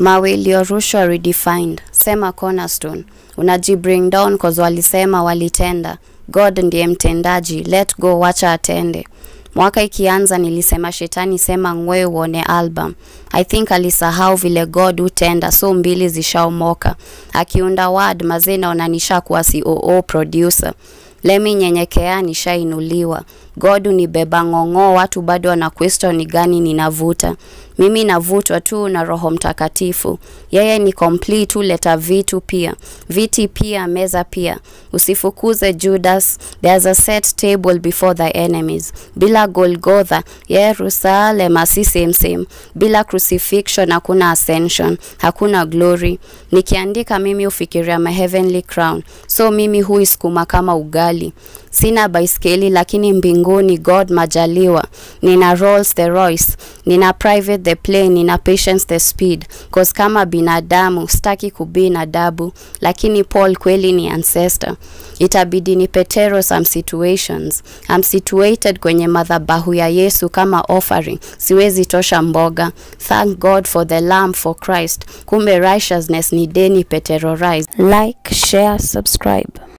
mawe iliyorushwa redefined, sema Cornerstone. Unaji bring down cause walisema walitenda. God ndiye mtendaji, let go, wacha atende. Mwaka ikianza nilisema shetani sema ngwe uone album. I think alisahau vile God hutenda, so mbili zishaomoka. Akiunda word mazee naona kuwa COO producer. Lemi nyenyekea, nishainuliwa. God unibeba ng'ong'oo, watu bado wana question ni gani ninavuta. Mimi navutwa tu na Roho Mtakatifu. Yeye ni complete, huleta vitu pia, viti pia, meza pia. Usifukuze Judas, there's a set table before the enemies. Bila Golgotha, Yerusalem si same same. Bila crucifixion hakuna ascension, hakuna glory. Nikiandika mimi hufikiria my heavenly crown, so mimi huisukuma kama ugali mbali. Sina baiskeli lakini mbinguni God majaliwa. Nina Rolls the Royce, nina private the plane, nina patience the speed. Cause kama binadamu staki kubi na dabu, lakini Paul kweli ni ancestor. Itabidi ni petero some situations. I'm situated kwenye madhabahu ya Yesu kama offering. Siwezi tosha mboga. Thank God for the lamb for Christ. Kumbe righteousness ni deni pe Like, share, subscribe.